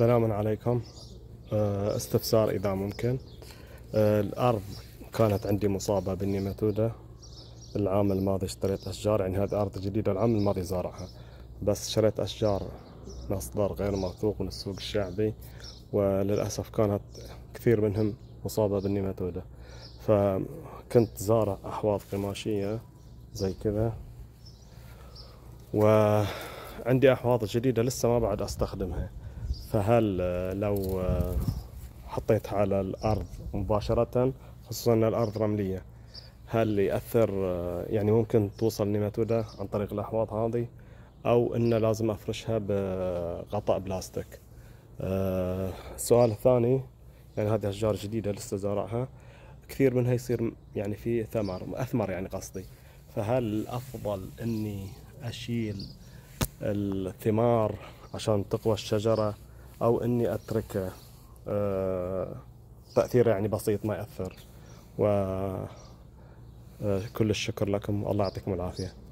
السلام عليكم آه، استفسار إذا ممكن آه، الأرض كانت عندي مصابة بالنيماتودة العام الماضي اشتريت أشجار يعني هذه أرض جديدة العام الماضي زارعها بس شريت أشجار مصدر غير موثوق من السوق الشعبي وللأسف كانت كثير منهم مصابة بالنيماتودة فكنت زارع أحواض قماشية زي كذا وعندي أحواض جديدة لسه ما بعد أستخدمها فهل آه، لو آه، حطيتها على الأرض مباشرة خصوصا أن الأرض رملية هل يأثر آه، يعني ممكن توصل نيماتودا عن طريق الأحواض هذه أو أنه لازم أفرشها بغطاء بلاستيك السؤال الثاني يعني هذه أشجار جديدة لسه زارعها كثير منها يصير يعني في ثمر أثمر يعني قصدي فهل الأفضل أني أشيل الثمار عشان تقوى الشجرة او اني اتركه آه، تاثير يعني بسيط ما ياثر و آه، كل الشكر لكم الله يعطيكم العافيه